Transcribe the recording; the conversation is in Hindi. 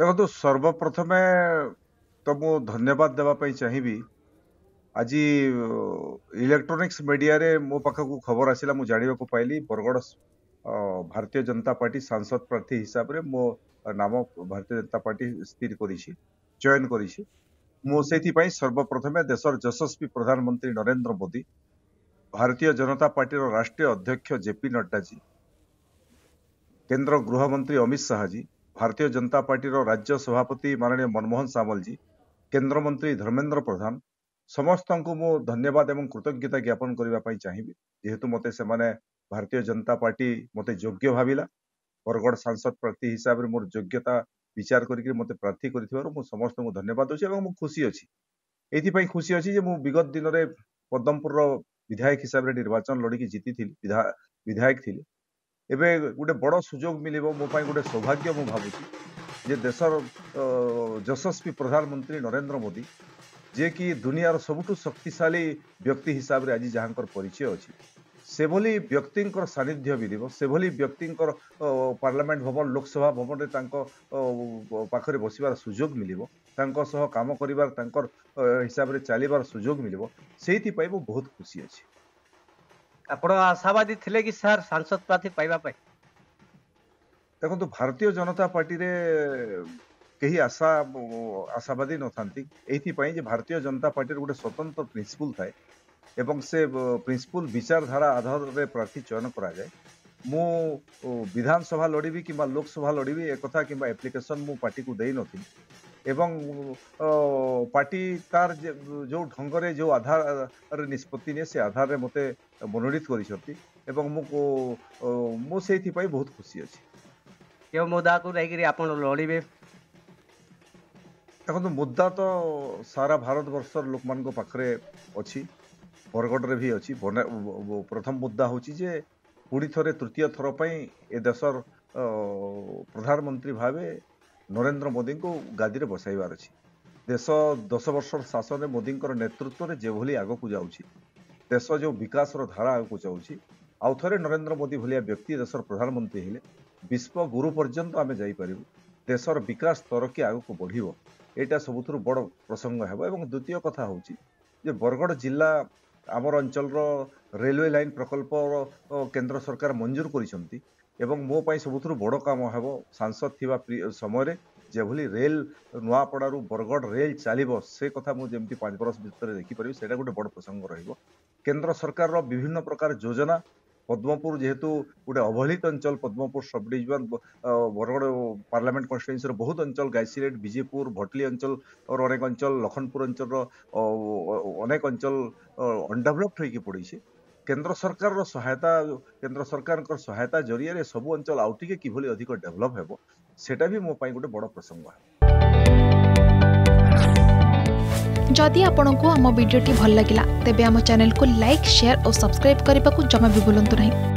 देखो तो सर्वप्रथमे तो मु धन्यवाद देवाई चाहिए आज इलेक्ट्रोनिक्स मीडिया रे मो पाखक खबर आसला मुझे जानवाक पाइली बरगड़ भारतीय जनता पार्टी सांसद प्रार्थी हिसाब रे मो नाम भारतीय जनता पार्टी स्थिर कर चयन कर सर्वप्रथमे देशर यशस्वी प्रधानमंत्री नरेन्द्र मोदी भारतीय जनता पार्टी राष्ट्रीय अध्यक्ष जेपी नड्डा जी केन्द्र गृहमंत्री अमित शाह जी भारतीय जनता पार्टी राज्य सभापति माननीय मनमोहन सामल जी केन्द्र मंत्री धर्मेन्द्र प्रधान समस्त को मु धन्यवाद एवं कृतज्ञता ज्ञापन करने चाहिए जीतु मत भारतीय जनता पार्टी मत योग्य भाविला बरगढ़ सांसद प्रार्थी हिसाब से मोर योग्यता विचार कर प्रार्थी कर समस्त को धन्यवाद दूसरी मुझे खुशी अच्छी ये खुशी अच्छी मुझे विगत दिन में पदमपुर विधायक हिसाब से निर्वाचन लड़की जीति विधायक थी ଏବେ ଗୋଟେ ବଡ଼ ସୁଯୋଗ ମିଳିବ ମୋ ପାଇଁ ଗୋଟେ ସୌଭାଗ୍ୟ ମୁଁ ଭାବୁଛି ଯେ ଦେଶର ଯଶସ୍ୱୀ ପ୍ରଧାନମନ୍ତ୍ରୀ ନରେନ୍ଦ୍ର ମୋଦି ଯିଏକି ଦୁନିଆର ସବୁଠୁ ଶକ୍ତିଶାଳୀ ବ୍ୟକ୍ତି ହିସାବରେ ଆଜି ଯାହାଙ୍କର ପରିଚୟ ଅଛି ସେଭଳି ବ୍ୟକ୍ତିଙ୍କର ସାନ୍ନିଧ୍ୟ ମିଳିବ ସେଭଳି ବ୍ୟକ୍ତିଙ୍କର ପାର୍ଲାମେଣ୍ଟ ଭବନ ଲୋକସଭା ଭବନରେ ତାଙ୍କ ପାଖରେ ବସିବାର ସୁଯୋଗ ମିଳିବ ତାଙ୍କ ସହ କାମ କରିବାର ତାଙ୍କର ହିସାବରେ ଚାଲିବାର ସୁଯୋଗ ମିଳିବ ସେଇଥିପାଇଁ ମୁଁ ବହୁତ ଖୁସି ଅଛି ଆପଣ ଆଶାବାଦୀ ଥିଲେ କି ସାର୍ ସାଂସଦ ପ୍ରାର୍ଥୀ ପାଇବା ପାଇଁ ଦେଖନ୍ତୁ ଭାରତୀୟ ଜନତା ପାର୍ଟିରେ କେହି ଆଶା ଆଶାବାଦୀ ନଥାନ୍ତି ଏଇଥିପାଇଁ ଯେ ଭାରତୀୟ ଜନତା ପାର୍ଟିର ଗୋଟେ ସ୍ୱତନ୍ତ୍ର ପ୍ରିନ୍ସିପୁଲ ଥାଏ ଏବଂ ସେ ପ୍ରିନ୍ସିପୁଲ ବିଚାରଧାରା ଆଧାରରେ ପ୍ରାର୍ଥୀ ଚୟନ କରାଯାଏ ମୁଁ ବିଧାନସଭା ଲଢ଼ିବି କିମ୍ବା ଲୋକସଭା ଲଢ଼ିବି ଏକଥା କିମ୍ବା ଆପ୍ଲିକେସନ୍ ମୁଁ ପାର୍ଟିକୁ ଦେଇନଥିଲି এবং পার্টি তার যে ঢঙ্গরে যে আধার নিষ্পতি নিয়ে সে আধারে মতো মনোনীত করেছেন এবং মু সেইপাই বহুত খুশি অছি কেউ মুদাকে নেই আপনার লড়বে দেখুন মুদ্দা তো সারা ভারতবর্ষর লোক পাখে অছি বরগড়রে ভি অছি প্রথম মুদ্দা হচ্ছে যে পুঁ থরে তৃতীয় থর পাই এ দেশর প্রধানমন্ত্রী ভাবে ନରେନ୍ଦ୍ର ମୋଦିଙ୍କୁ ଗାଦିରେ ବସାଇବାର ଅଛି ଦେଶ ଦଶ ବର୍ଷର ଶାସନରେ ମୋଦିଙ୍କର ନେତୃତ୍ୱରେ ଯେଭଳି ଆଗକୁ ଯାଉଛି ଦେଶ ଯେଉଁ ବିକାଶର ଧାରା ଆଗକୁ ଯାଉଛି ଆଉ ଥରେ ନରେନ୍ଦ୍ର ମୋଦି ଭଳିଆ ବ୍ୟକ୍ତି ଦେଶର ପ୍ରଧାନମନ୍ତ୍ରୀ ହେଲେ ବିଶ୍ୱ ଗୁରୁ ପର୍ଯ୍ୟନ୍ତ ଆମେ ଯାଇପାରିବୁ ଦେଶର ବିକାଶ ସ୍ତରକି ଆଗକୁ ବଢ଼ିବ ଏଇଟା ସବୁଥିରୁ ବଡ଼ ପ୍ରସଙ୍ଗ ହେବ ଏବଂ ଦ୍ୱିତୀୟ କଥା ହେଉଛି ଯେ ବରଗଡ଼ ଜିଲ୍ଲା ଆମର ଅଞ୍ଚଳର ରେଲୱେ ଲାଇନ୍ ପ୍ରକଳ୍ପର କେନ୍ଦ୍ର ସରକାର ମଞ୍ଜୁର କରିଛନ୍ତି ଏବଂ ମୋ ପାଇଁ ସବୁଥିରୁ ବଡ଼ କାମ ହେବ ସାଂସଦ ଥିବା ସମୟରେ ଯେଭଳି ରେଲ୍ ନୂଆପଡ଼ାରୁ ବରଗଡ଼ ରେଲ୍ ଚାଲିବ ସେ କଥା ମୁଁ ଯେମିତି ପାଞ୍ଚ ବର୍ଷ ଭିତରେ ଦେଖିପାରିବି ସେଇଟା ଗୋଟେ ବଡ଼ ପ୍ରସଙ୍ଗ ରହିବ କେନ୍ଦ୍ର ସରକାରର ବିଭିନ୍ନ ପ୍ରକାର ଯୋଜନା ପଦ୍ମପୁର ଯେହେତୁ ଗୋଟେ ଅବହେଳିତ ଅଞ୍ଚଳ Padampur sub division Bargarh parliament କନଷ୍ଟିଟ୍ୟୁନ୍ସିର ବହୁତ ଅଞ୍ଚଳ ଗାଇସିରେଟ୍ ବିଜେପୁର ଭଟଲି ଅଞ୍ଚଳର ଅନେକ ଅଞ୍ଚଳ ଲଖନପୁର ଅଞ୍ଚଳର ଅନେକ ଅଞ୍ଚଳ ଅନ୍ଡେଭଲପ୍ଡ ହୋଇକି ପଡ଼ିଛି କେନ୍ଦ୍ର ସରକାରର ସହାୟତା କେନ୍ଦ୍ର ସରକାରଙ୍କର ସହାୟତା ଜରିଆରେ ସବୁ ଅଞ୍ଚଳ ଆଉ ଟିକେ କିଭଳି ଅଧିକ ଡେଭଲପ୍ ହେବ ସେଟା ବି ମୋ ପାଇଁ ଗୋଟେ ବଡ଼ ପ୍ରସଙ୍ଗ ହେବ ଯଦି ଆପଣଙ୍କୁ ଆମ ଭିଡ଼ିଓଟି ଭଲ ଲାଗିଲା ତେବେ ଆମ ଚ୍ୟାନେଲକୁ ଲାଇକ୍ ସେୟାର ଓ ସବସ୍କ୍ରାଇବ୍ କରିବାକୁ ଜମା ବି ଭୁଲନ୍ତୁ ନାହିଁ